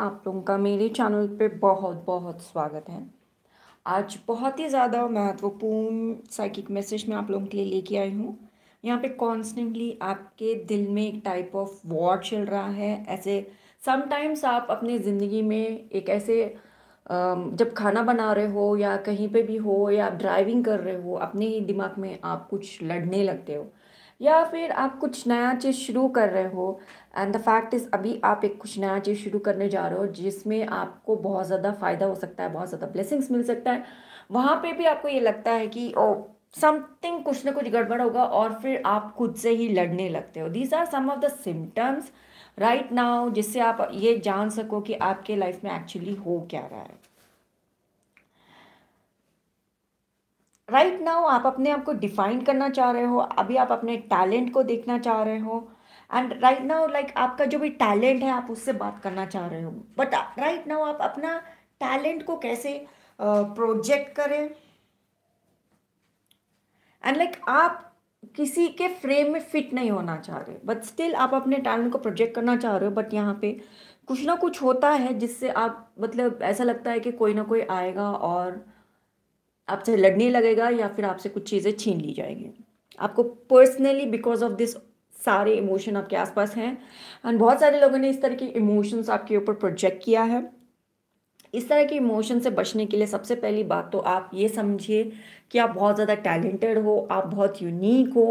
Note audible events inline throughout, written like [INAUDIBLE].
आप लोगों का मेरे चैनल पे बहुत बहुत स्वागत है आज बहुत ही ज़्यादा महत्वपूर्ण साइकिक मैसेज मैं आप लोगों के लिए लेके आई हूँ यहाँ पे कॉन्स्टेंटली आपके दिल में एक टाइप ऑफ वॉर चल रहा है ऐसे समटाइम्स आप अपने ज़िंदगी में एक ऐसे जब खाना बना रहे हो या कहीं पे भी हो या आप ड्राइविंग कर रहे हो अपने ही दिमाग में आप कुछ लड़ने लगते हो या फिर आप कुछ नया चीज़ शुरू कर रहे हो एंड द फैक्ट इज़ अभी आप एक कुछ नया चीज़ शुरू करने जा रहे हो जिसमें आपको बहुत ज़्यादा फ़ायदा हो सकता है बहुत ज़्यादा ब्लेसिंग्स मिल सकता है वहाँ पे भी आपको ये लगता है कि ओ समथिंग कुछ ना कुछ गड़बड़ होगा और फिर आप खुद से ही लड़ने लगते हो these are some of the symptoms right now जिससे आप ये जान सको कि आपके लाइफ में एक्चुअली हो क्या रहा है राइट right नाउ आप अपने आप को डिफाइन करना चाह रहे हो अभी आप अपने टैलेंट को देखना चाह रहे हो एंड राइट नाउ लाइक आपका जो भी टैलेंट है आप उससे बात करना चाह रहे हो बट राइट नाउ आप अपना टैलेंट को कैसे प्रोजेक्ट uh, करें एंड लाइक like, आप किसी के फ्रेम में फिट नहीं होना चाह रहे बट स्टिल आप अपने टैलेंट को प्रोजेक्ट करना चाह रहे हो बट यहाँ पे कुछ ना कुछ होता है जिससे आप मतलब ऐसा लगता है कि कोई ना कोई आएगा और आपसे लड़ने लगेगा या फिर आपसे कुछ चीज़ें छीन ली जाएंगी आपको पर्सनली बिकॉज ऑफ दिस सारे इमोशन आपके आसपास हैं एंड बहुत सारे लोगों ने इस तरह के इमोशंस आपके ऊपर प्रोजेक्ट किया है इस तरह के इमोशन से बचने के लिए सबसे पहली बात तो आप ये समझिए कि आप बहुत ज़्यादा टैलेंटेड हो आप बहुत यूनिक हो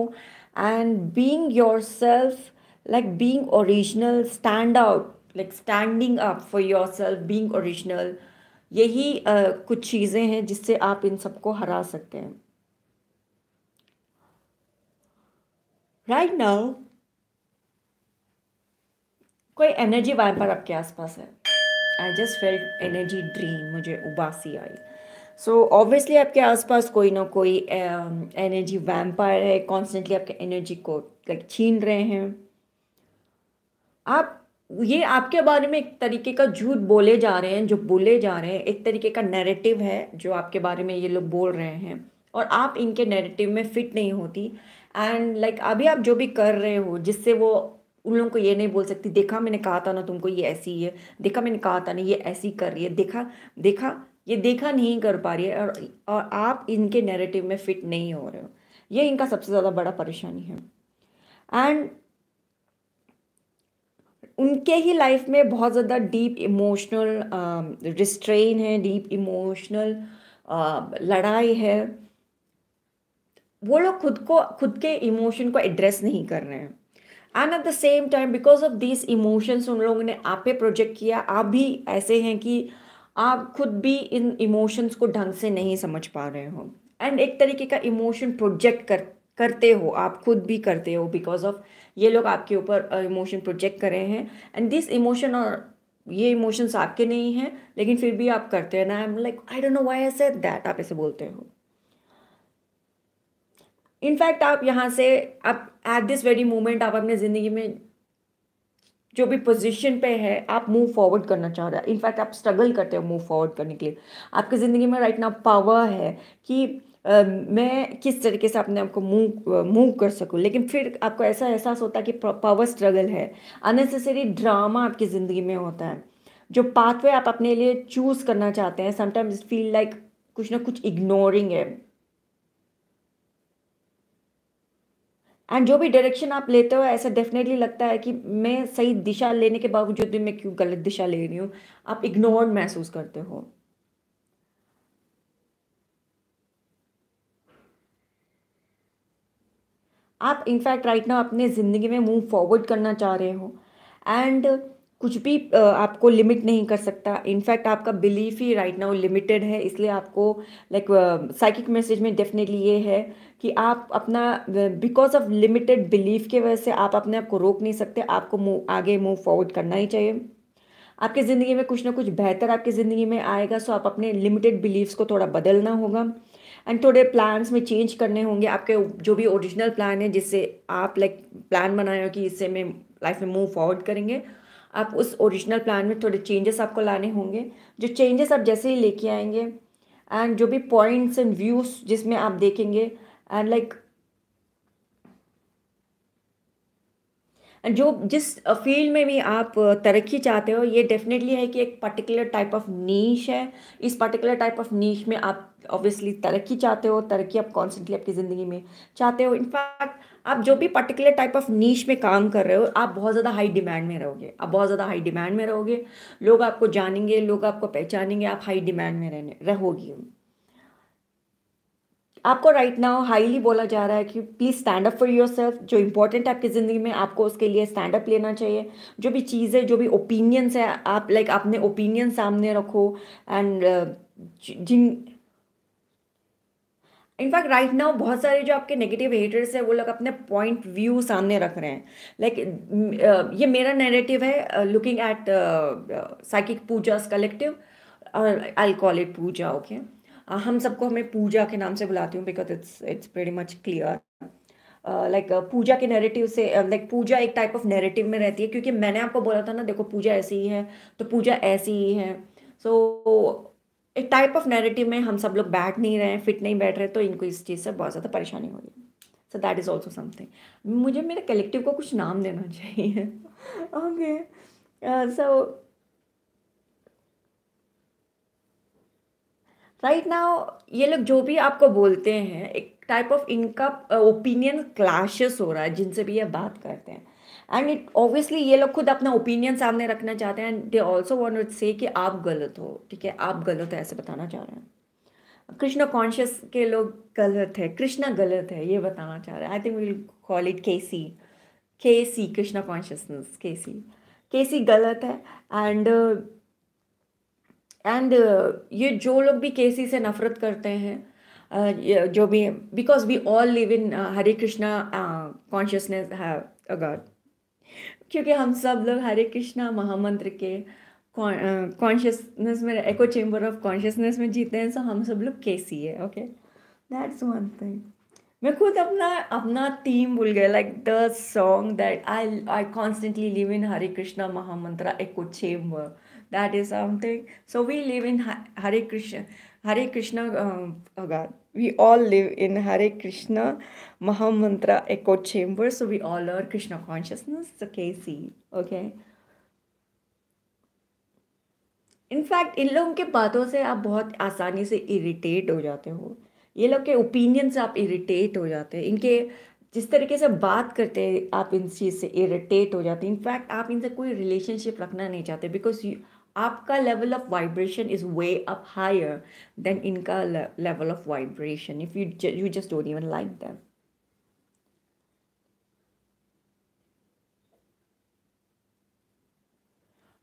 and being yourself like being original stand out like standing up for yourself being original यही आ, कुछ चीज़ें हैं जिससे आप इन सबको हरा सकते हैं राइट नाउ कोई एनर्जी वैम्पर आपके आसपास है I just felt energy drain मुझे उबासी आई सो ऑब्वियसली आपके आसपास कोई ना कोई एनर्जी वैम्पायर है कॉन्स्टेंटली आपके एनर्जी को लाइक छीन रहे हैं आप ये आपके बारे में एक तरीके का झूठ बोले जा रहे हैं जो बोले जा रहे हैं एक तरीके का नैरेटिव है जो आपके बारे में ये लोग बोल रहे हैं और आप इनके नैरेटिव में फिट नहीं होती एंड लाइक like, अभी आप जो भी कर रहे हो जिससे वो उन लोगों को ये नहीं बोल सकती देखा मैंने कहा था ना तुमको ये ऐसी है देखा मैंने कहा था ना ये ऐसी कर रही है देखा देखा ये देखा नहीं कर पा रही है और, और आप इनके नैरेटिव में फिट नहीं हो रहे हो ये इनका सबसे ज़्यादा बड़ा परेशानी है एंड उनके ही लाइफ में बहुत ज़्यादा डीप इमोशनल रिस्ट्रेन है डीप इमोशनल um, लड़ाई है वो लोग खुद को खुद के इमोशन को एड्रेस नहीं कर रहे हैं and at the same time because of this emotions उन लोगों ने आप पे प्रोजेक्ट किया आप भी ऐसे हैं कि आप खुद भी इन इमोशंस को ढंग से नहीं समझ पा रहे हो एंड एक तरीके का इमोशन प्रोजेक्ट कर करते हो आप खुद भी करते हो बिकॉज ऑफ ये लोग आपके ऊपर इमोशन प्रोजेक्ट कर रहे हैं एंड दिस इमोशन और ये इमोशंस आपके नहीं हैं लेकिन फिर भी आप करते हैं ना I am like I don't know why I said that आप ऐसे बोलते हो इनफैक्ट आप यहाँ से आप एट दिस वेरी मोमेंट आप अपने ज़िंदगी में जो भी पोजीशन पे है आप मूव फॉरवर्ड करना चाह रहे हैं इनफैक्ट आप स्ट्रगल करते हो मूव फॉरवर्ड करने के लिए आपकी ज़िंदगी में राइट ना पावर है कि मैं किस तरीके से अपने आप को मूव मूव कर सकूँ लेकिन फिर आपको ऐसा एहसास होता है कि पावर स्ट्रगल है अननेसेसरी ड्रामा आपकी ज़िंदगी में होता है जो पाथवे आप अपने लिए चूज़ करना चाहते हैं समटाइम्स फील लाइक कुछ ना कुछ इग्नोरिंग है एंड जो भी डायरेक्शन आप लेते हो ऐसा डेफिनेटली लगता है कि मैं सही दिशा लेने के बावजूद भी मैं क्यों गलत दिशा ले रही हूँ आप इग्नोर महसूस करते हो आप इनफैक्ट राइट ना अपने ज़िंदगी में मूव फॉरवर्ड करना चाह रहे हो एंड कुछ भी आपको लिमिट नहीं कर सकता इनफैक्ट आपका बिलीफ ही राइट नाउ लिमिटेड है इसलिए आपको लाइक साइकिक मैसेज में डेफिनेटली ये है कि आप अपना बिकॉज ऑफ लिमिटेड बिलीफ के वजह से आप अपने आप को रोक नहीं सकते आपको मूव आगे मूव फॉरवर्ड करना ही चाहिए आपकी ज़िंदगी में कुछ ना कुछ बेहतर आपकी ज़िंदगी में आएगा सो आप अपने लिमिटेड बिलीव्स को थोड़ा बदलना होगा एंड थोड़े प्लान्स में चेंज करने होंगे आपके जो भी ओरिजिनल प्लान है जिससे आप लाइक प्लान बनाए हो कि इससे मैं लाइफ में मूव फॉरवर्ड करेंगे आप उस ओरिजिनल प्लान में थोड़े चेंजेस आपको लाने होंगे जो चेंजेस आप जैसे ही लेके आएंगे एंड जो भी पॉइंट्स एंड व्यूज़ जिसमें आप देखेंगे एंड लाइक like, जो जिस फील्ड में भी आप uh, तरक्की चाहते हो ये डेफिनेटली है कि एक पर्टिकुलर टाइप ऑफ नीच है इस पर्टिकुलर टाइप ऑफ नीच में आप ऑब्वियसली तरक्की चाहते हो तरक्की आप कॉन्स्टेंटली आपकी ज़िंदगी में चाहते हो इनफैक्ट आप जो भी पर्टिकुलर टाइप ऑफ नीच में काम कर रहे हो आप बहुत ज़्यादा हाई डिमांड में रहोगे आप बहुत ज़्यादा हाई डिमांड में रहोगे लोग आपको जानेंगे लोग आपको पहचानेंगे आप हाई डिमांड में रहने रहोगे आपको राइट नाउ हाईली बोला जा रहा है कि please stand up for yourself जो इंपॉर्टेंट है आपकी ज़िंदगी में आपको उसके लिए स्टैंड अप लेना चाहिए जो भी चीज़ें जो भी ओपिनियंस है आप लाइक like, अपने ओपिनियन सामने रखो एंड uh, जिन इनफैक्ट राइट नाउ बहुत सारे जो आपके नेगेटिव हेटर्स हैं वो लोग अपने पॉइंट व्यू सामने रख रहे हैं लाइक like, uh, ये मेरा नेगेटिव है looking at psychic Pooja collective I call it Pooja okay Uh, हम सबको हमें पूजा के नाम से बुलाती हूँ because it's it's very much clear like Pooja के नैरेटिव से लाइक uh, पूजा एक टाइप ऑफ नैरेटिव में रहती है क्योंकि मैंने आपको बोला था ना देखो पूजा ऐसी ही है तो पूजा ऐसी ही है सो एक टाइप ऑफ नैरेटिव में हम सब लोग बैठ नहीं रहे हैं फिट नहीं बैठ रहे तो इनको इस चीज़ से बहुत ज़्यादा परेशानी हो रही है so that is also something मुझे मेरे कलेक्टिव को कुछ नाम देना चाहिए okay [LAUGHS] so uh, right now ये लोग जो भी आपको बोलते हैं एक टाइप ऑफ इनका ओपिनियन क्लाशेस हो रहा है जिनसे भी ये बात करते हैं एंड इट ऑब्वियसली ये लोग खुद अपना ओपिनियन सामने रखना चाहते हैं एंड दे ऑल्सो वॉन्ट से कि आप गलत हो ठीक है आप गलत है ऐसे बताना चाह रहे हैं कृष्णा कॉन्शियस के लोग गलत है कृष्णा गलत है ये बताना चाह रहे हैं I think will call it K C के सी कृष्णा कॉन्शियसनेस के सी के सी गलत है एंड uh, एंड uh, ये जो लोग भी केसी से नफरत करते हैं uh, जो भी because we all live in Hare Krishna consciousness है गॉड क्योंकि हम सब लोग हरे कृष्णा महामंत्र के कॉन्शियसनेस uh, में एको चेम्बर ऑफ कॉन्शियसनेस में जीते हैं सो हम सब लोग केसी है ओके दैट्स वन थिंग मैं खुद अपना अपना थीम भूल गया like the song that I I constantly live in Hare Krishna mahamantra echo chamber that is something so we live in hare krishna hare krishna uh, oh god we all live in hare krishna mahamantra echo chamber so we all are krishna consciousness so kc okay in fact इन लोगों की बातों से आप बहुत आसानी से irritate हो जाते हो ये लोग के ओपिनियन से आप इरिटेट हो जाते हैं इनके जिस तरीके से बात करते हैं आप इन चीज़ से इरिटेट हो जाते हैं इनफैक्ट आप इनसे कोई रिलेशनशिप रखना नहीं चाहते बिकॉज यू आपका level of vibration is way up higher than इनका level of vibration if you you just don't even like them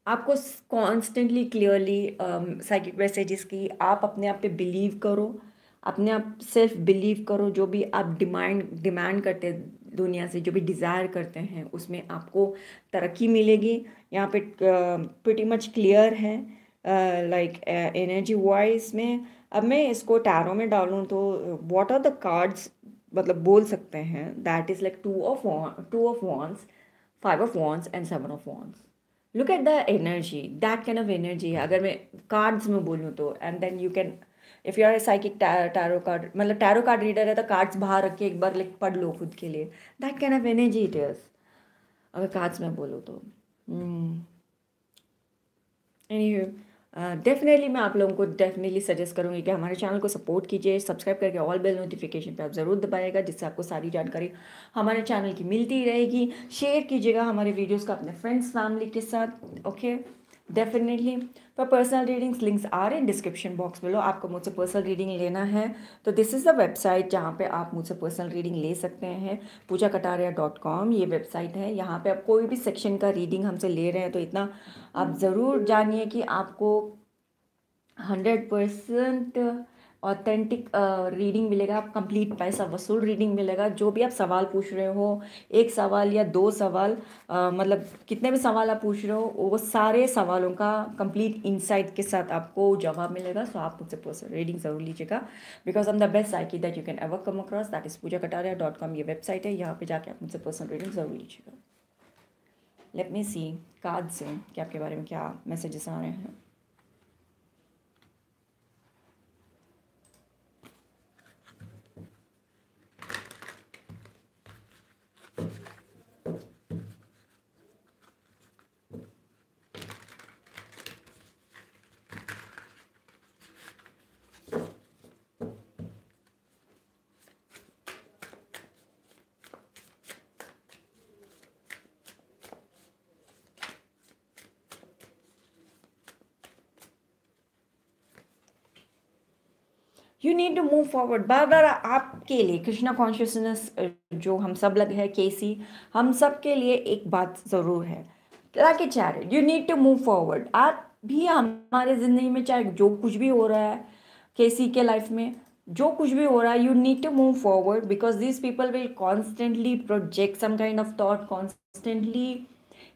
आपको कॉन्स्टेंटली क्लियरली साइकिक मैसेजेस की आप अपने आप पे बिलीव करो अपने आप सेल्फ बिलीव करो जो भी आप डिमांड डिमांड करते दुनिया से जो भी डिज़ायर करते हैं उसमें आपको तरक्की मिलेगी यहाँ पे प्रिटी मच क्लियर है लाइक एनर्जी वाइज में अब मैं इसको टैरो में डालूँ तो वॉट आर द कार्ड्स मतलब बोल सकते हैं that is like two of two of wands five of wands and seven of wands look at the energy that kind of energy अगर मैं कार्ड्स में बोलूँ तो and then you can if you are a psychic tarot card मतलब tarot card reader है तो cards बाहर रख के एक बार लिख पढ़ लो खुद के लिए that kind of energy it is अगर कार्ड्स में बोलो तो डेफिनेटली hmm. uh, मैं आप लोगों को डेफिनेटली सजेस्ट करूँगी कि हमारे चैनल को सपोर्ट कीजिए सब्सक्राइब करके ऑल बेल नोटिफिकेशन पे आप ज़रूर दबाएगा जिससे आपको सारी जानकारी हमारे चैनल की मिलती रहेगी शेयर कीजिएगा हमारे वीडियोस का अपने फ्रेंड्स फैमिली के साथ ओके okay? डेफिनेटली पर पर्सनल रीडिंग्स लिंक्स आ रहे हैं डिस्क्रिप्शन बॉक्स में लो आपको मुझसे पर्सनल रीडिंग लेना है तो दिस इज़ द वेबसाइट जहाँ पे आप मुझसे पर्सनल रीडिंग ले सकते हैं पूजा कटारिया डॉट कॉम ये वेबसाइट है यहाँ पे आप कोई भी सेक्शन का रीडिंग हमसे ले रहे हैं तो इतना आप ज़रूर जानिए कि आपको hundred percent authentic reading uh, मिलेगा आप कंप्लीट पैसा वसूल रीडिंग मिलेगा जो भी आप सवाल पूछ रहे हो एक सवाल या दो सवाल आ, uh, मतलब कितने भी सवाल आप पूछ रहे हो वो सारे सवालों का कंप्लीट इनसाइट के साथ आपको जवाब मिलेगा सो आप मुझसे रीडिंग ज़रूर लीजिएगा because I'm the best psychic that you can ever come across that is Pooja Kataria dot com ये वेबसाइट है यहाँ पर जाके आप मुझसे पर्सनल रीडिंग ज़रूर लीजिएगा लेट मी सी कार्ड से कि आपके बारे में क्या मैसेजेस आ रहे हैं you need to move forward बार बार आपके लिए कृष्णा कॉन्शियसनेस जो हम सब लग है केसी हम सब के लिए एक बात ज़रूर है लाके चार you need to move forward आप भी हमारे ज़िंदगी में चाहे जो कुछ भी हो रहा है केसी के लाइफ में जो कुछ भी हो रहा है you need to move forward because this people will constantly project some kind of thought constantly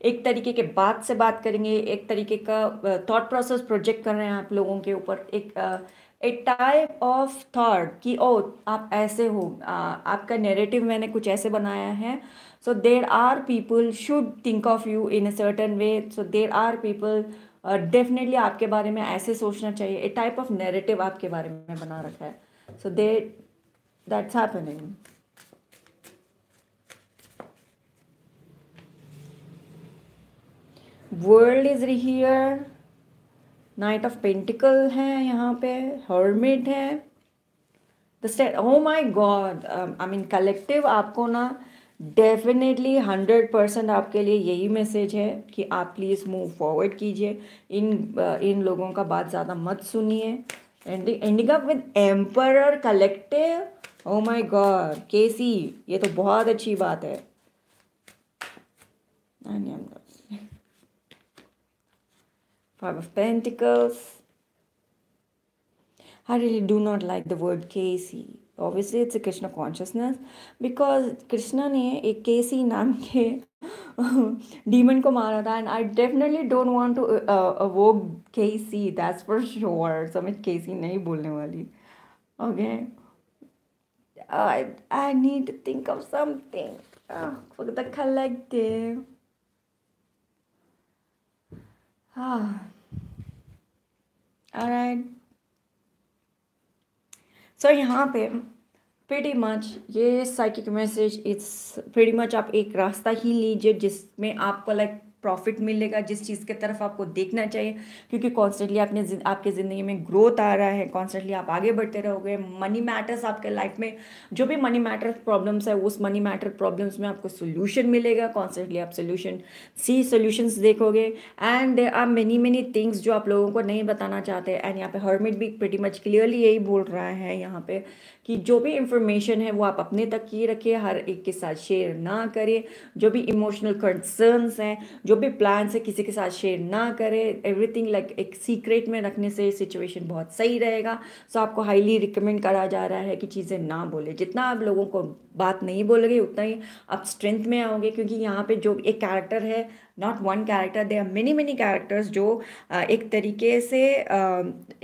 एक तरीके के बात से बात करेंगे एक तरीके का थॉट प्रोसेस प्रोजेक्ट कर रहे हैं आप लोगों के ऊपर एक uh, a type of thought कि ओ आप ऐसे हो आ, आपका नेरेटिव मैंने कुछ ऐसे बनाया है so there are people should think of you in a certain way so there are people definitely आपके बारे में ऐसे सोचना चाहिए ए टाइप ऑफ नेरेटिव आपके बारे में बना रखा है so they that's happening world is रिहियर नाइट ऑफ पेंटिकल है यहाँ पे हर्मिट है the state oh my God I mean collective आपको ना डेफिनेटली हंड्रेड परसेंट आपके लिए यही मैसेज है कि आप प्लीज़ मूव फॉरवर्ड कीजिए इन uh, इन लोगों का बात ज़्यादा मत सुनिए ending up with amber collective oh my God KC ये तो बहुत अच्छी बात है धन्यवाद Five of Pentacles. I really do not like the word KC. Obviously, it's a Krishna consciousness because Krishna ne ek KC naam ke [LAUGHS] demon ko mara and I definitely don't want to uh, uh, evoke KC. That's for sure. So, main KC nahi bolne wali. Okay. I, I need to think of something. Uh, ah, for the collective. हाँ। ah. So यहाँ पे pretty much ये psychic message it's pretty much आप एक रास्ता ही लीजिए जिसमें आपको लाइक प्रॉफिट मिलेगा जिस चीज़ के तरफ आपको देखना चाहिए क्योंकि कॉन्स्टेंटली आपने आपके ज़िंदगी में ग्रोथ आ रहा है कॉन्स्टेंटली आप आगे बढ़ते रहोगे मनी मैटर्स आपके लाइफ में जो भी मनी मैटर प्रॉब्लम्स है उस मनी मैटर प्रॉब्लम्स में आपको सोल्यूशन मिलेगा कॉन्स्टेंटली आप सोल्यूशन सी सोल्यूशंस देखोगे and are many many things जो आप लोगों को नहीं बताना चाहते एंड यहाँ पे हर्मिट भी प्रटी मच क्लियरली यही बोल रहा है यहाँ पे कि जो भी इंफॉर्मेशन है वो आप अपने तक ही रखिए हर एक के साथ शेयर ना करें जो भी इमोशनल कंसर्न्स हैं जो जो भी प्लान्स है किसी के साथ शेयर ना करें एवरीथिंग लाइक एक सीक्रेट में रखने से सिचुएशन बहुत सही रहेगा सो आपको हाईली रिकमेंड करा जा रहा है कि चीज़ें ना बोले जितना आप लोगों को बात नहीं बोलोगे उतना ही आप स्ट्रेंथ में आओगे क्योंकि यहाँ पे जो एक कैरेक्टर है not one character they are many many characters जो एक तरीके से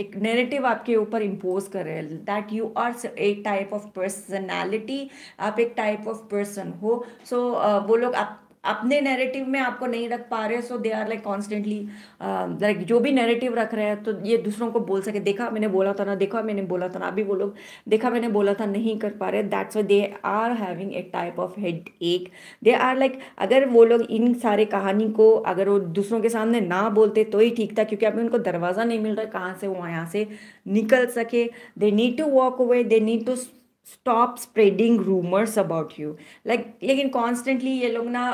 एक नेरेटिव आपके ऊपर इम्पोज कर रहे हैं that you are a type of personality आप एक टाइप ऑफ पर्सन हो सो so, वो लोग आप अपने नैरेटिव में आपको नहीं रख पा रहे so they are like constantly like जो भी नैरेटिव रख रहे हैं तो ये दूसरों को बोल सके देखा मैंने बोला था ना देखा मैंने बोला था ना अभी वो लोग देखा मैंने बोला था नहीं कर पा रहे that's way they are having a type of headache they are like अगर वो लोग इन सारे कहानी को अगर वो दूसरों के सामने ना बोलते तो ही ठीक था क्योंकि अभी उनको दरवाज़ा नहीं मिल रहा कहाँ से वो यहाँ से निकल सके they need to walk away they need to stop spreading rumours about you like लेकिन कॉन्स्टेंटली ये लोग ना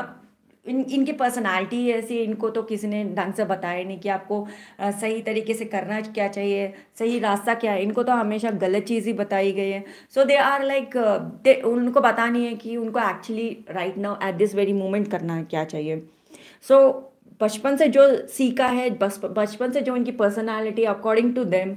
इन इनकी पर्सनालिटी ऐसी इनको तो किसी ने ढंग से बताया नहीं कि आपको सही तरीके से करना क्या चाहिए सही रास्ता क्या है इनको तो हमेशा गलत चीज़ ही बताई गई है so they are like they उनको पता नहीं है कि उनको actually right now at this very moment करना क्या चाहिए सो so, बचपन से जो सीखा है बचपन से जो इनकी personality according to them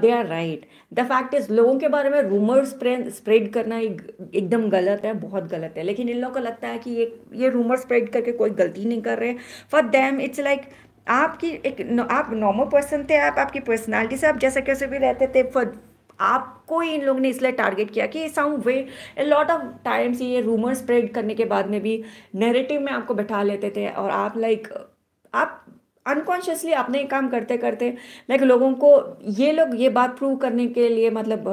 they are right the fact is लोगों के बारे में रूमर स्प्रेड करना एकदम गलत है बहुत गलत है लेकिन इन लोगों को लगता है कि ये ये रूमर स्प्रेड करके कोई गलती नहीं कर रहे फॉर देम इट्स लाइक आपकी एक आप नॉर्मल पर्सन थे आप आपकी पर्सनालिटी से आप जैसे कैसे भी रहते थे फॉर आपको ही इन लोगों ने इसलिए टारगेट किया कि some way a lot of times ये रूमर स्प्रेड करने के बाद में भी नेरेटिव में आपको बैठा लेते थे और आप लाइक like, आप अनकॉन्शियसली अपने काम करते करते लाइक लोगों को ये लोग ये बात प्रूव करने के लिए मतलब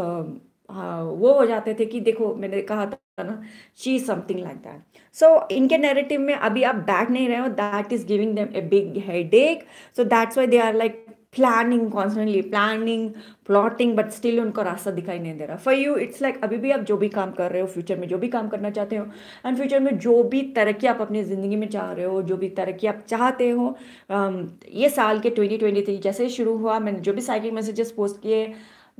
हाँ वो हो जाते थे कि देखो मैंने कहा था ना she something like that so इनके नैरेटिव में अभी आप बैठ नहीं रहे हो that is giving them a big headache so that's why they are like planning constantly planning plotting but still उनको रास्ता दिखाई नहीं दे रहा फॉर यू इट्स लाइक अभी भी आप जो भी काम कर रहे हो फ्यूचर में जो भी काम करना चाहते हो एंड फ्यूचर में जो भी तरक्की आप अपनी ज़िंदगी में चाह रहे हो जो भी तरक्की आप चाहते हो um, ये साल के ट्वेंटी ट्वेंटी थ्री जैसे ही शुरू हुआ मैंने जो भी साइकिल मैसेजेस पोस्ट किए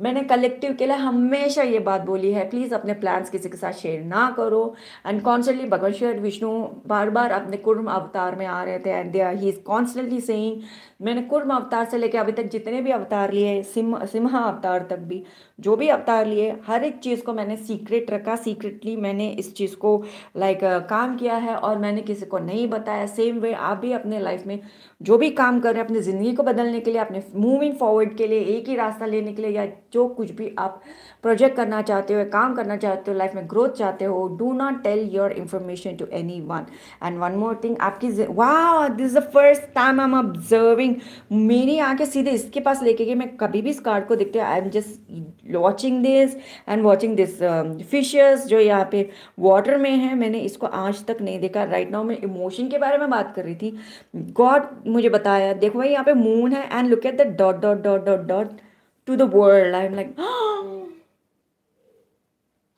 मैंने कलेक्टिव के लिए हमेशा ये बात बोली है प्लीज़ अपने प्लान्स किसी के साथ शेयर ना करो एंड कॉन्स्टेंटली भगवान श्री विष्णु बार बार अपने कुर्म अवतार में आ रहे थे and they he is constantly saying मैंने कुर्म अवतार से लेकर अभी तक जितने भी अवतार लिए सिम सिम्हा अवतार तक भी जो भी अवतार लिए हर एक चीज़ को मैंने सीक्रेट रखा सीक्रेटली मैंने इस चीज़ को लाइक like, काम किया है और मैंने किसी को नहीं बताया सेम वे आप भी अपने लाइफ में जो भी काम कर रहे हैं अपनी ज़िंदगी को बदलने के लिए अपने मूविंग फॉरवर्ड के लिए एक ही रास्ता लेने के लिए या जो कुछ भी आप प्रोजेक्ट करना चाहते हो काम करना चाहते हो लाइफ में ग्रोथ चाहते हो do not tell your information to anyone and one more thing आपकी वाह this the first time I am observing मेरी आंखें सीधे इसके पास लेके गई मैं कभी भी इस कार्ड को देखते I am just watching this and watching this fishers जो यहाँ पे वाटर में है मैंने इसको आज तक नहीं देखा राइट right नाउ मैं इमोशन के बारे में बात कर रही थी गॉड मुझे बताया देखो भाई यहाँ पे मून है and look at the dot dot dot dot dot to the world. I'm like, [GASPS]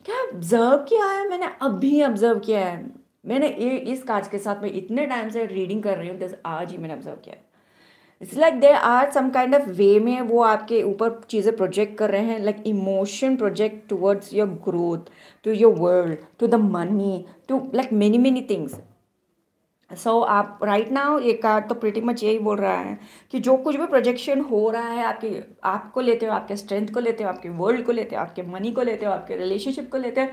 क्या ऑब्जर्व किया है मैंने अभी ऑब्जर्व किया है मैंने ये इस काज के साथ मैं इतने टाइम से रीडिंग कर रही हूँ जैसे आज ही मैंने ऑब्जर्व किया it's like there are some kind of way में वो आपके ऊपर चीज़ें प्रोजेक्ट कर रहे हैं like emotion project towards your growth to your world to the money to like many many things so so, आप राइट नाउ ये कार्ड तो प्रिटी मच यही बोल रहा है कि जो कुछ भी प्रोजेक्शन हो रहा है आपकी आपको लेते हो आपके स्ट्रेंथ को लेते हो आपके वर्ल्ड को लेते हो आपके मनी को लेते हो आपके रिलेशनशिप को लेते हो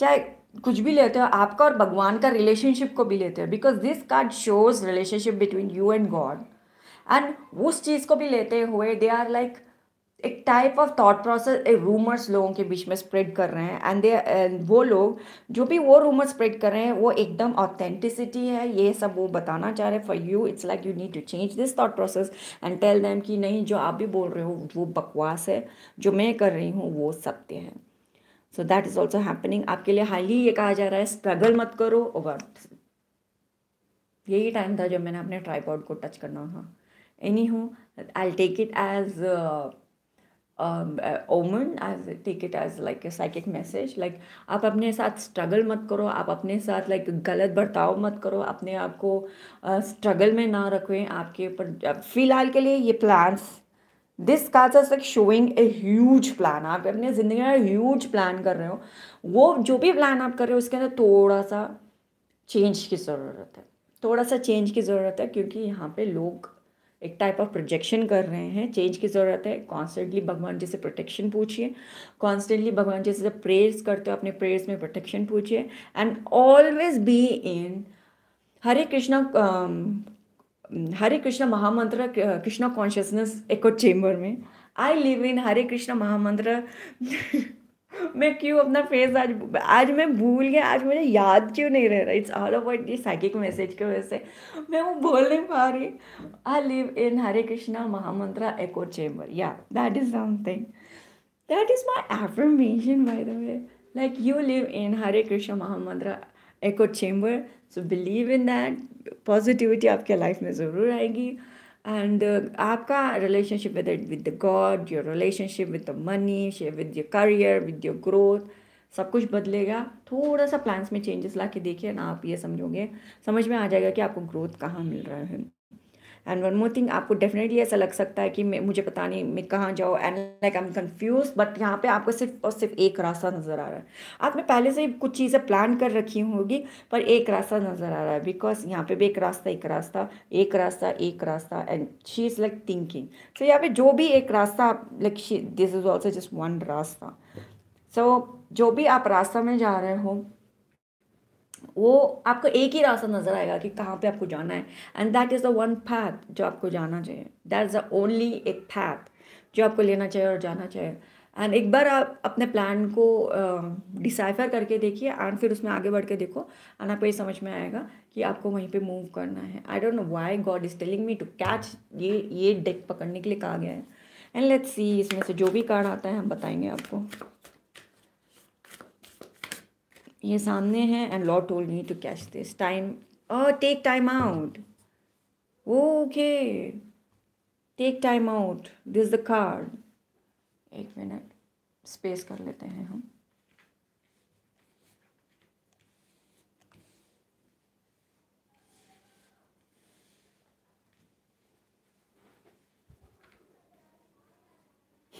चाहे कुछ भी लेते हो आपका और भगवान का रिलेशनशिप को भी लेते हो because this card shows relationship between you and God and उस चीज़ को भी लेते हुए दे आर लाइक like, एक टाइप ऑफ थॉट प्रोसेस एक रूमर्स लोगों के बीच में स्प्रेड कर रहे हैं एंड दे वो लोग जो भी वो रूमर स्प्रेड कर रहे हैं वो एकदम ऑथेंटिसिटी है ये सब वो बताना चाह रहे हैं for you it's like you need to change this thought process and tell them कि नहीं जो आप भी बोल रहे हो वो बकवास है जो मैं कर रही हूँ वो सत्य है so that is also happening आपके लिए हाईली ये कहा जा रहा है स्ट्रगल मत करो ओवर यही टाइम था जब मैंने अपने ट्राईपॉड को टच करना था anyhow I take it as omen as take it as like a psychic message like आप अपने साथ स्ट्रगल मत करो आप अपने साथ लाइक like, गलत बर्ताव मत करो अपने आप को स्ट्रगल uh, में ना रखें आपके ऊपर uh, फ़िलहाल के लिए ये plans this cause is like showing a huge plan आप अपने ज़िंदगी में ह्यूज प्लान कर रहे हो वो जो भी प्लान आप कर रहे हो उसके अंदर थोड़ा सा चेंज की ज़रूरत है थोड़ा सा चेंज की ज़रूरत है क्योंकि यहाँ पे लोग एक टाइप ऑफ प्रोजेक्शन कर रहे हैं चेंज की ज़रूरत है कॉन्स्टेंटली भगवान जी से प्रोटेक्शन पूछिए कॉन्स्टेंटली भगवान जी से जब प्रेयर्स करते हो अपने प्रेयर्स में प्रोटेक्शन पूछिए and always be in Hare Krishna Hare Krishna mahamantra Krishna consciousness एक चेंबर में आई लिव इन हरे कृष्णा महामंत्र मैं क्यों अपना फेस आज आज मैं भूल गया आज मुझे याद क्यों नहीं रह रहा इट्स ऑल अबाउट ये साइकिक मैसेज की वजह से मैं वो बोल नहीं पा रही I live in Hare Krishna mahamantra echo chamber या that is something that is my affirmation by the way like you live in Hare Krishna mahamantra echo chamber so believe in that positivity आपके लाइफ में ज़रूर आएगी and uh, aapka relationship with it with the god your relationship with the money with your career with your growth सब कुछ बदलेगा थोड़ा सा plans में चेंजेस ला के देखिए ना आप ये समझोगे समझ में आ जाएगा कि आपको ग्रोथ कहाँ मिल रहा है एंड वन मोर थिंग आपको डेफिनेटली ऐसा लग सकता है कि मुझे पता नहीं मैं कहाँ जाऊँ and like I am confuse but यहाँ पे आपको सिर्फ और सिर्फ एक रास्ता नज़र आ रहा है आपने पहले से कुछ चीज़ें प्लान कर रखी होगी पर एक रास्ता नज़र आ रहा है बिकॉज यहाँ पे भी एक रास्ता एक रास्ता एक रास्ता एक रास्ता and she is like thinking so यहाँ पे जो भी एक रास्ता like this is also just one रास्ता सो so, जो भी आप रास्ता में जा रहे हो वो आपको एक ही रास्ता नज़र आएगा कि कहाँ पे आपको जाना है and that is the one path जो आपको जाना चाहिए दैट इज़ द ओनली एक पैथ जो आपको लेना चाहिए और जाना चाहिए एंड एक बार आप अपने प्लान को डिसाइफर uh, करके देखिए एंड फिर उसमें आगे बढ़ के देखो एंड आपको ये समझ में आएगा कि आपको वहीं पे मूव करना है I don't know why God is telling me to catch ये ये डेक पकड़ने के लिए कहा गया है एंड लेट्स सी इसमें से जो भी कार्ड आता है हम बताएंगे आपको ये सामने है and law told me to catch this time और take time out okay take time out this the card एक मिनट स्पेस कर लेते हैं हम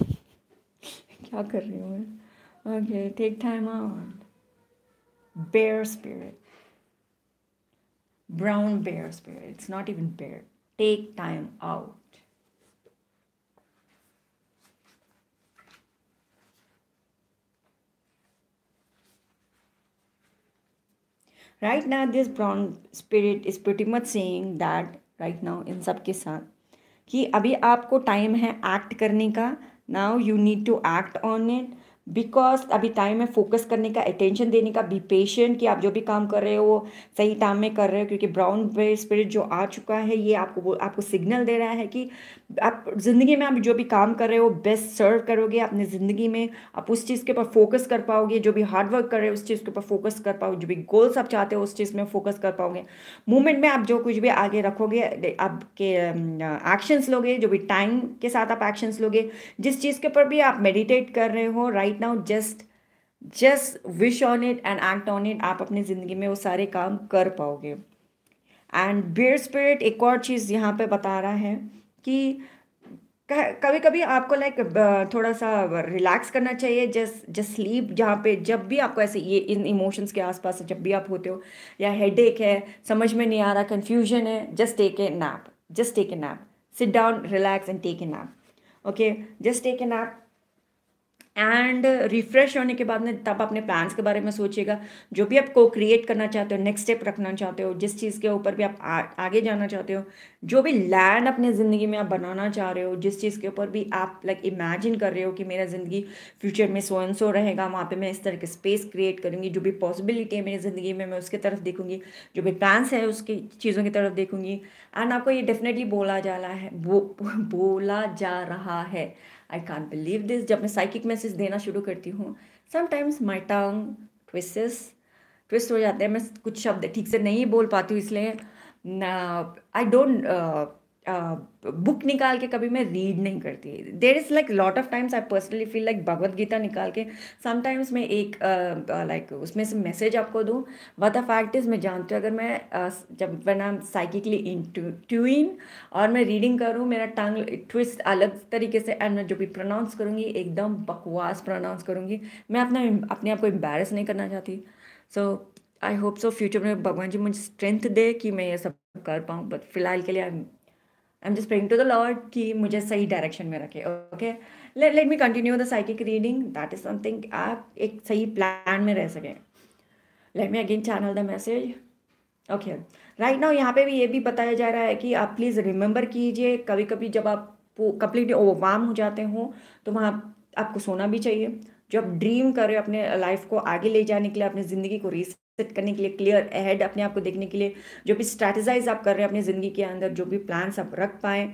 [LAUGHS] क्या कर रही हूँ मैं okay take time out bear spirit brown bear spirit it's not even bear take time out right now this brown spirit is pretty much saying that right now in sab ke साथ ki abhi aapko time hai act karne ka now you need to act on it because अभी time है focus करने का attention देने का be patient कि आप जो भी काम कर रहे हो वो सही टाइम में कर रहे हो क्योंकि ब्राउन बे स्पिरिट जो आ चुका है ये आपको आपको सिग्नल दे रहा है कि आप ज़िंदगी में आप जो भी काम कर रहे हो बेस्ट सर्व करोगे अपने ज़िंदगी में आप उस चीज़ के ऊपर फोकस कर पाओगे जो भी हार्डवर्क कर रहे हो उस चीज़ के ऊपर फोकस कर पाओगे जो भी गोल्स आप चाहते हो उस चीज़ में फोकस कर पाओगे मूवमेंट में आप जो कुछ भी आगे रखोगे आपके एक्शंस लोगे जो भी टाइम के साथ आप एक्शंस लोगे जिस चीज़ के ऊपर भी आप मेडिटेट कर रहे हो right right now just just wish on it and act on it आप अपनी ज़िंदगी में वो सारे काम कर पाओगे एंड बियर स्पिरिट एक और चीज़ यहाँ पे बता रहा है कि कभी कभी आपको लाइक थोड़ा सा रिलैक्स करना चाहिए जस्ट जस्ट स्लीप जहाँ पे जब भी आपको ऐसे ये इन इमोशंस के आसपास जब भी आप होते हो या हेड है समझ में नहीं आ रहा कन्फ्यूजन है just take a nap just take a nap sit down relax and take a nap okay just take a nap and refresh होने के बाद में तब अपने प्लान्स के बारे में सोचिएगा जो भी आप को क्रिएट करना चाहते हो नेक्स्ट स्टेप रखना चाहते हो जिस चीज़ के ऊपर भी आप आ, आगे जाना चाहते हो जो भी लैंड अपने ज़िंदगी में आप बनाना चाह रहे हो जिस चीज़ के ऊपर भी आप लाइक like, इमेजिन कर रहे हो कि मेरा ज़िंदगी फ्यूचर में सो एंड सो रहेगा वहाँ पर मैं इस तरह के स्पेस क्रिएट करूँगी जो भी पॉसिबिलिटी है मेरी ज़िंदगी में मैं उसके तरफ देखूँगी जो भी प्लान्स है उसकी चीज़ों की तरफ देखूँगी एंड आपको ये डेफिनेटली बोला जा रहा है बो, [LAUGHS] बोला जा रहा है आई कान बिलीव दिस जब मैं साइकिक मैसेज देना शुरू करती हूँ sometimes my tongue twist twist हो जाते हैं मैं कुछ शब्द ठीक से नहीं बोल पाती हूँ इसलिए आई डोंट बुक निकाल के कभी मैं रीड नहीं करती there is like lot of times I personally feel like Bhagavad Gita निकाल के समटाइम्स मैं एक लाइक uh, like, उसमें से मैसेज आपको दूँ वट द फैक्ट इज़ मैं जानती हूँ अगर मैं uh, जब when I am psychically in और मैं रीडिंग करूँ मेरा टंग ट्विस्ट अलग तरीके से एंड मैं जो भी प्रोनाउंस करूँगी एकदम बकवास प्रोनाउंस करूँगी मैं अपना अपने आप को एम्बेरस नहीं करना चाहती सो आई होप सो फ्यूचर में भगवान जी मुझे स्ट्रेंथ दे कि मैं ये सब कर पाऊँ बट फिलहाल के लिए I am just praying to the Lord कि मुझे सही डायरेक्शन में रखे okay let let me continue the psychic reading that is something आप एक सही प्लान में रह सकें let me again channel the message okay right now यहाँ पे भी ये भी बताया जा रहा है कि आप प्लीज़ रिमेंबर कीजिए कभी कभी जब आप कंप्लीटली ओवरवाम हो जाते हो तो वहाँ आपको सोना भी चाहिए जो आप ड्रीम करें अपने लाइफ को आगे ले जाने के लिए अपनी ज़िंदगी को रीस सेट करने के लिए क्लियर अहेड अपने आप को देखने के लिए जो भी स्ट्रैटेजाइज आप कर रहे हैं अपनी ज़िंदगी के अंदर जो भी प्लान्स आप रख पाएँ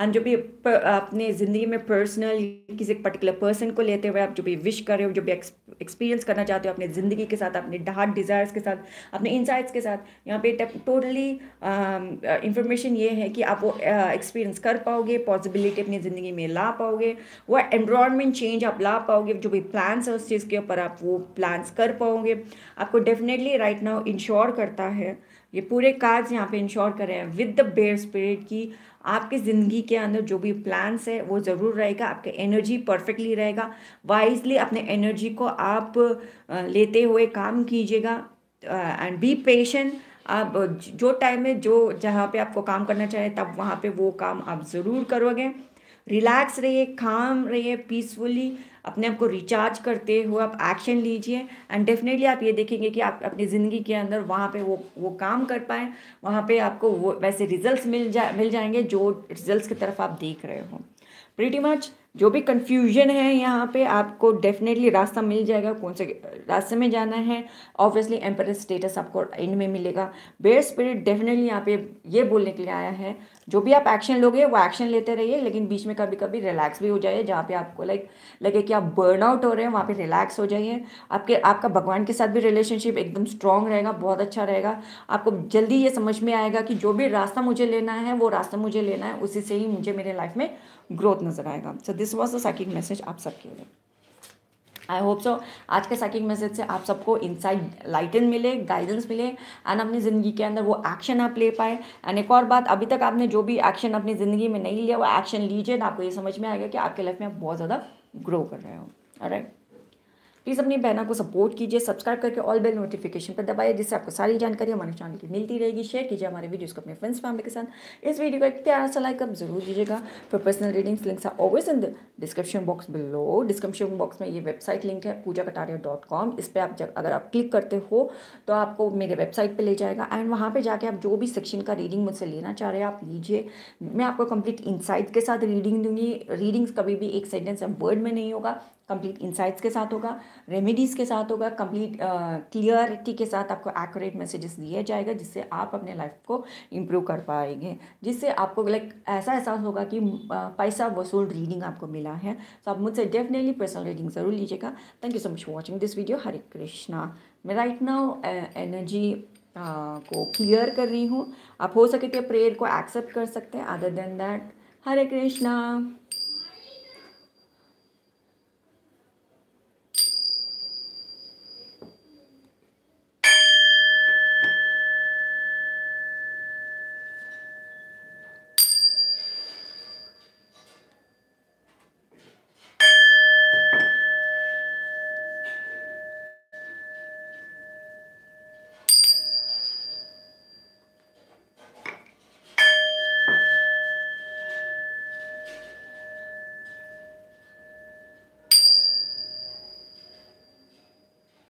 एंड जो भी अपने ज़िंदगी में पर्सनल किसी पर्टिकुलर पर्सन को लेते हुए आप जो भी विश कर रहे हो जो भी एक्सपीरियंस करना चाहते हो अपने ज़िंदगी के साथ अपने डार्क डिज़ायर्स के साथ अपने इंसाइट्स के साथ यहाँ पे टोटली इंफॉर्मेशन um, ये है कि आप वो एक्सपीरियंस uh, कर पाओगे पॉसिबिलिटी अपनी ज़िंदगी में ला पाओगे वो एनवायरमेंट चेंज आप ला पाओगे जो भी प्लान्स है उस चीज़ के ऊपर आप वो प्लान्स कर पाओगे आपको डेफिनेटली राइट नाउ इंश्योर करता है ये पूरे कार्ड्स यहाँ पे इंश्योर कर रहे हैं विद द बेयर स्पिरिट की आपके ज़िंदगी के अंदर जो भी प्लान्स है वो ज़रूर रहेगा आपके एनर्जी परफेक्टली रहेगा वाइजली अपने एनर्जी को आप लेते हुए काम कीजिएगा एंड बी पेशेंट आप जो टाइम में जो जहाँ पे आपको काम करना चाहिए तब वहाँ पे वो काम आप ज़रूर करोगे रिलैक्स रहिए काम रहिए पीसफुली अपने आप को रिचार्ज करते हुए आप एक्शन लीजिए एंड डेफिनेटली आप ये देखेंगे कि आप अपनी ज़िंदगी के अंदर वहाँ पे वो वो काम कर पाए वहाँ पे आपको वो वैसे रिजल्ट्स मिल जा मिल जाएंगे जो रिजल्ट्स की तरफ आप देख रहे हो प्रीटी मच जो भी कन्फ्यूजन है यहाँ पे आपको डेफिनेटली रास्ता मिल जाएगा कौन से रास्ते में जाना है ऑब्वियसली एम्पर स्टेटस आपको एंड में मिलेगा बेयर स्पिरिट डेफिनेटली यहाँ पे ये बोलने के लिए आया है जो भी आप एक्शन लोगे वो एक्शन लेते रहिए लेकिन बीच में कभी कभी रिलैक्स भी हो जाइए जहाँ पे आपको लाइक लगे कि आप बर्न आउट हो रहे हैं वहाँ पे रिलैक्स हो जाइए आपके आपका भगवान के साथ भी रिलेशनशिप एकदम स्ट्रांग रहेगा बहुत अच्छा रहेगा आपको जल्दी ये समझ में आएगा कि जो भी रास्ता मुझे लेना है वो रास्ता मुझे लेना है उसी से ही मुझे मेरे लाइफ में ग्रोथ नजर आएगा so this was the psychic message आप सबके लिए आई होप सो आज के साइकिक मैसेज से आप सबको इनसाइड लाइटन मिले गाइडेंस मिले एंड अपनी ज़िंदगी के अंदर वो एक्शन आप ले पाए एंड एक और बात अभी तक आपने जो भी एक्शन अपनी ज़िंदगी में नहीं लिया वो एक्शन लीजिए आपको ये समझ में आएगा कि आपके लाइफ में आप बहुत ज़्यादा ग्रो कर रहे हो राइट प्लीज़ अपनी बहनों को सपोर्ट कीजिए सब्सक्राइब करके ऑल बेल नोटिफिकेशन पर दबाइए जिससे आपको सारी जानकारी हमारे चैनल की मिलती रहेगी शेयर कीजिए हमारे वीडियोज़ को अपने फ्रेंड्स फैमिली के साथ इस वीडियो को एक प्यारा सा लाइक अप जरूर दीजिएगा for personal readings links are always in the description box below description box में ये वेबसाइट लिंक है पूजा कटारिया डॉट कॉम इस पर आप जब अगर आप क्लिक करते हो तो आपको मेरे वेबसाइट पर ले जाएगा एंड वहाँ पर जाके आप जो भी सेक्शन का रीडिंग मुझसे लेना चाह रहे हैं आप लीजिए मैं आपको कंप्लीट इनसाइट के साथ रीडिंग दूंगी रीडिंग्स कभी भी एक सेंटेंस या वर्ड में नहीं होगा कंप्लीट इंसाइट्स के साथ होगा रेमेडीज़ के साथ होगा कंप्लीट क्लियरिटी uh, के साथ आपको एक्यूरेट मैसेजेस दिया जाएगा जिससे आप अपने लाइफ को इम्प्रूव कर पाएंगे जिससे आपको लाइक ऐसा एहसास होगा कि uh, पैसा वसूल रीडिंग आपको मिला है तो आप मुझसे डेफिनेटली पर्सनल रीडिंग ज़रूर लीजिएगा thank you so much for watching this video Hare Krishna मैं राइट नाउ एनर्जी को क्लियर कर रही हूँ आप हो सके तो प्रेयर को एक्सेप्ट कर सकते हैं other than that Hare Krishna